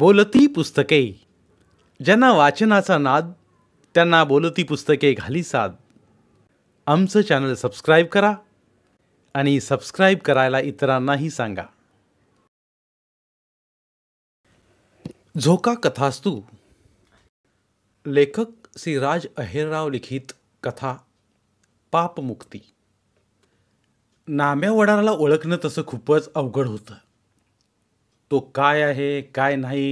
बोलती पुस्तके ज्यांना वाचनाचा नाद त्यांना बोलती पुस्तके घाली साद आमचं चॅनल सबस्क्राईब करा आणि सबस्क्राईब करायला इतरांनाही सांगा झोका कथास्तू लेखक श्रीराज अहेरराव लिखित कथा पापमुक्ती नाम्या वडाराला ओळखणं तसं खूपच अवघड होतं तो काय आहे काय नाही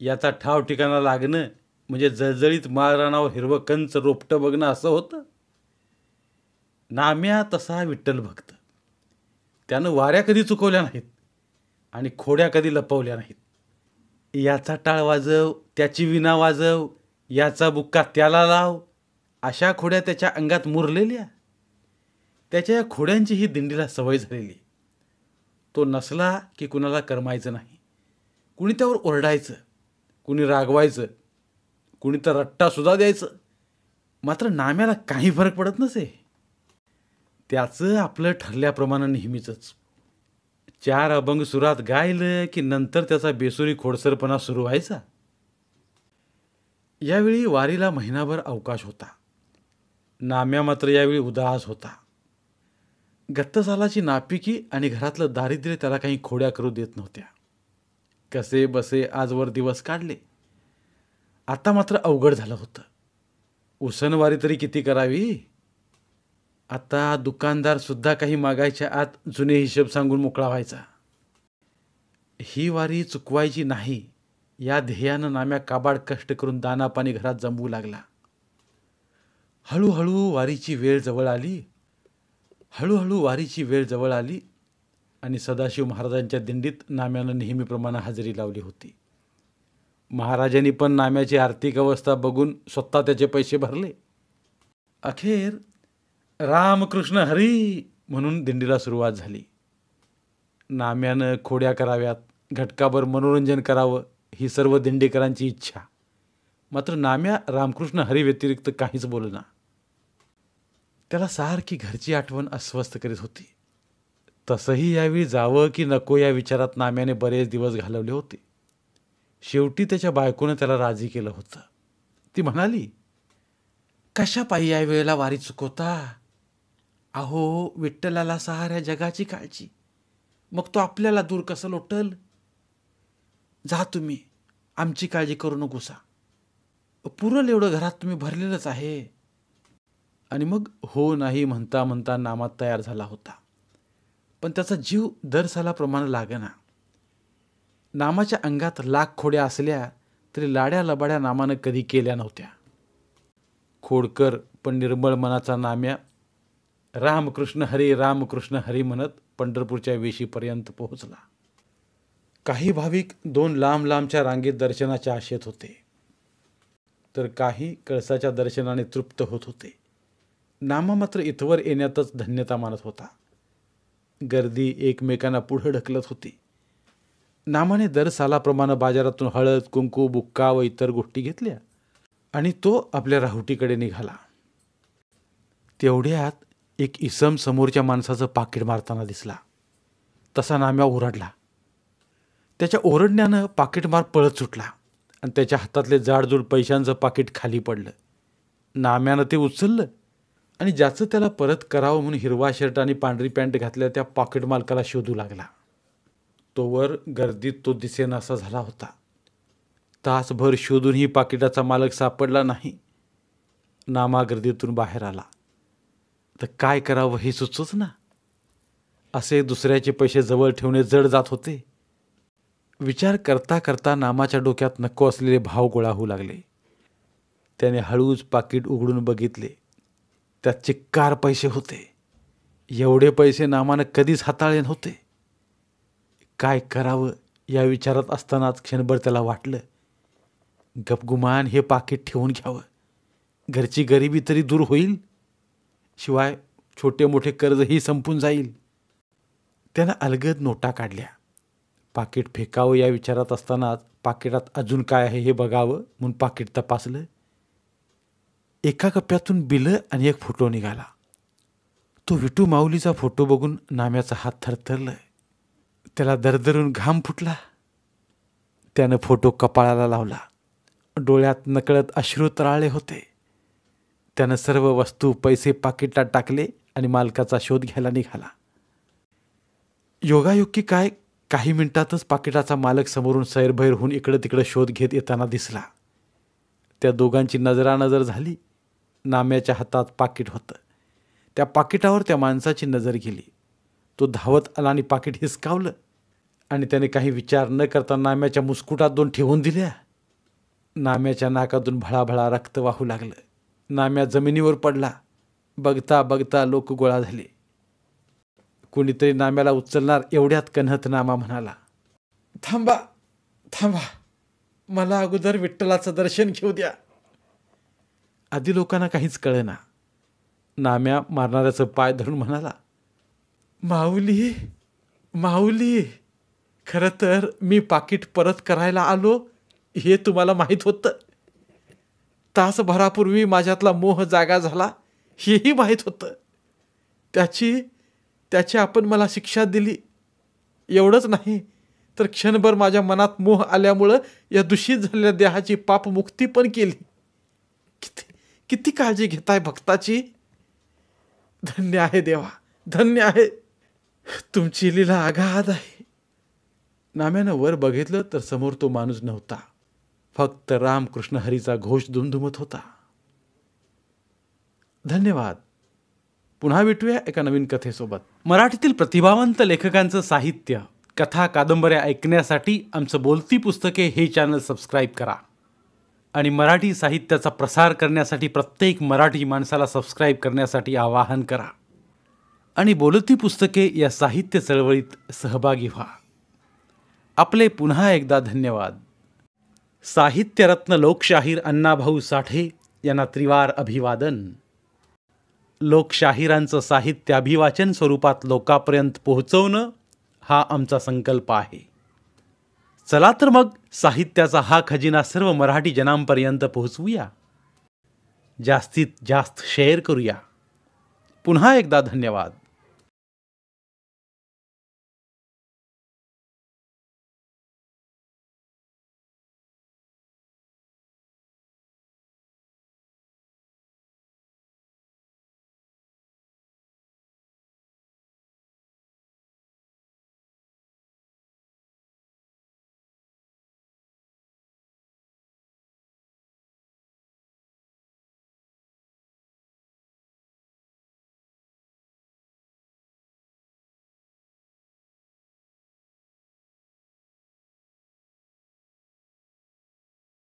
याचा ठाव ठिकाणा लागणं म्हणजे जळजळीत माळरानावर हिरवं कंच रोपटं बघणं असं होतं नाम्या तसा विठ्ठल भक्त त्यानं वाऱ्या कधी चुकवल्या नाहीत आणि खोड्या कधी लपवल्या नाहीत याचा टाळ वाजव त्याची विना वाजव याचा बुक्का त्याला लाव अशा खोड्या त्याच्या अंगात मुरलेल्या त्याच्या या खोड्यांची ही दिंडीला सवय झालेली तो नसला की कुणाला करमायचं नाही कुणी त्यावर ओरडायचं कुणी रागवायचं कुणी तर रट्टासुद्धा द्यायचं मात्र नाम्याला काही फरक पडत नसे त्याचं आपलं ठरल्याप्रमाणे नेहमीचंच चार अभंग सुरात गायलं की नंतर त्याचा बेसुरी खोडसरपणा सुरू व्हायचा यावेळी वारीला महिनाभर अवकाश होता नाम्या मात्र यावेळी उदास होता गत्तसालाची नापिकी आणि घरातलं दारिद्र्य त्याला काही खोड्या करू देत नव्हत्या कसे बसे आजवर दिवस काढले आता मात्र अवघड झालं होतं उसनवारी तरी किती करावी आता दुकानदारसुद्धा काही मागायच्या आत जुने हिशेब सांगून मोकळा व्हायचा ही वारी चुकवायची नाही या ध्येयानं नाम्या काबाड कष्ट करून दानापाणी घरात जमवू लागला हळूहळू वारीची वेळ जवळ आली हळूहळू वारीची वेळ जवळ आली आणि सदाशिव महाराजांच्या दिंडीत नाम्यानं नेहमीप्रमाणे हजेरी लावली होती महाराजांनी पण नाम्याची आर्थिक अवस्था बघून स्वतः त्याचे पैसे भरले अखेर रामकृष्ण हरी म्हणून दिंडीला सुरुवात झाली नाम्यानं खोड्या कराव्यात घटकाभर मनोरंजन करावं ही सर्व दिंडीकरांची इच्छा मात्र नाम्या रामकृष्ण हरी व्यतिरिक्त काहीच बोलना त्याला सारखी घरची आठवण अस्वस्थ करीत होती तसंही यावेळी जावं की नको या विचारात नाम्याने बरेच दिवस घालवले होते शेवटी त्याच्या बायकोनं त्याला राजी केलं होतं ती म्हणाली कशा पायी या वेळेला वारी चुकवता अहो विठ्ठलाला सहाऱ्या जगाची काळजी मग तो आपल्याला दूर कसं लोटल जा तुम्ही आमची काळजी करू नकोसा पुरल एवढं घरात तुम्ही भरलेलंच आहे आणि मग हो नाही म्हणता म्हणता नामात तयार झाला होता पण त्याचा जीव दर सालाप्रमाणे लागना नामाच्या अंगात लाख खोड्या असल्या तरी लाड्या लबाड्या नामानं कधी केल्या नव्हत्या खोडकर पण निर्मळ मनाचा नाम्या रामकृष्ण हरी रामकृष्ण हरी म्हणत पंढरपूरच्या वेशीपर्यंत पोहोचला काही भाविक दोन लांब लांबच्या रांगेत दर्शनाच्या आशेत होते तर काही कळसाच्या दर्शनाने तृप्त होत होते नामा मात्र इथवर येण्यातच धन्यता मानत होता गर्दी एकमेकांना पुढं ढकलत होती नामाने दर सालाप्रमाणे बाजारातून हळद कुंकू बुक्का व इतर गोष्टी घेतल्या आणि तो आपल्या राहुटीकडे निघाला तेवढ्यात एक इसम समोरच्या माणसाचं पाकीट मारताना दिसला तसा नाम्या ओरडला त्याच्या ओरडण्यानं पाकिटमार पळत सुटला आणि त्याच्या हातातले जाडजूड पैशांचं पाकिट खाली पडलं नाम्यानं ते उचललं आणि ज्याचं त्याला परत करावं म्हणून हिरवा शर्ट आणि पांढरी पॅन्ट घातल्या त्या पॉकेट मालकाला शोधू लागला तोवर गर्दीत तो दिसेनासा झाला होता तासभर शोधूनही पाकिटाचा मालक सापडला नाही नामा गर्दीतून बाहेर आला तर काय करावं हे सुचूच ना असे दुसऱ्याचे पैसे जवळ ठेवणे जड जात होते विचार करता करता नामाच्या डोक्यात नको असलेले भाव गोळा होऊ लागले त्याने हळूच पाकिट उघडून बघितले त्याचे चिक्कार पैसे होते एवढे पैसे नामानं कधीच हाताळले नव्हते काय करावं या विचारात असतानाच क्षणभर त्याला वाटलं गपगुमान हे पाकिट ठेवून घ्यावं घरची गरिबी तरी दूर होईल शिवाय छोटे मोठे कर्जही संपून जाईल त्यानं अलगद नोटा काढल्या पाकिट फेकावं या विचारात असतानाच पाकिटात अजून काय आहे हे बघावं म्हणून पाकिट तपासलं एका कप्प्यातून बिलं आणि एक फोटो निघाला तो विटू माऊलीचा फोटो बघून नाम्याचा हात थरथरलं त्याला दरदरून घाम फुटला त्यानं फोटो कपाळाला लावला डोळ्यात नकळत अश्रू तराळे होते त्यानं सर्व वस्तू पैसे पाकिटात टाकले आणि मालकाचा शोध घ्यायला निघाला योगायोग की काय काही मिनिटातच पाकिटाचा मालक समोरून सैरभैर होऊन इकडं तिकडं शोध घेत येताना दिसला त्या दोघांची नजरानजर झाली नाम्याच्या हातात पाकिट होतं त्या पाकिटावर त्या माणसाची नजर गेली तो धावत आला आणि पाकिट हिसकावलं आणि त्याने काही विचार न करता नाम्याच्या मुस्कुटात दोन ठेवून दिल्या नाम्याच्या नाकातून भळाभळा रक्त वाहू लागलं नाम्या जमिनीवर पडला बघता बघता लोक गोळा झाले कोणीतरी नाम्याला उचलणार एवढ्यात कन्हत नामा म्हणाला थांबा थांबा मला अगोदर विठ्ठलाचं दर्शन घेऊ द्या आधी लोकांना काहीच कळेना नाम्या मारणाऱ्याचं पाय धरून म्हणाला माऊली माऊली खरं तर मी पाकिट परत करायला आलो हे तुम्हाला माहीत होतं तासभरापूर्वी माझ्यातला मोह जागा झाला हेही माहीत होतं त्याची त्याची आपण मला शिक्षा दिली एवढंच नाही तर क्षणभर माझ्या मनात मोह आल्यामुळं या दूषित झालेल्या देहाची पापमुक्ती पण केली किती काळजी घेताय भक्ताची धन्य आहे देवा धन्य आहे तुमची लीला आघात आहे नाम्यानं वर बघितलं तर समोर तो माणूस नव्हता फक्त रामकृष्ण हरीचा घोष धुमधुमत होता धन्यवाद पुन्हा भेटूया एका नवीन कथेसोबत मराठीतील प्रतिभावंत लेखकांचं साहित्य कथा कादंबऱ्या ऐकण्यासाठी आमचं बोलती पुस्तके हे चॅनल सबस्क्राईब करा आणि मराठी साहित्याचा प्रसार करण्यासाठी प्रत्येक मराठी माणसाला सबस्क्राईब करण्यासाठी आवाहन करा आणि बोलती पुस्तके या साहित्य चळवळीत सहभागी व्हा आपले पुन्हा एकदा धन्यवाद साहित्यरत्न लोकशाहीर अण्णाभाऊ साठे यांना त्रिवार अभिवादन लोकशाहिरांचं साहित्य अभिवाचन स्वरूपात लोकापर्यंत पोहोचवणं हा आमचा संकल्प आहे चला तर मग साहित्याचा हा खजिना सर्व मराठी जनांपर्यंत पोहोचवूया जास्तीत जास्त शेअर करूया पुन्हा एकदा धन्यवाद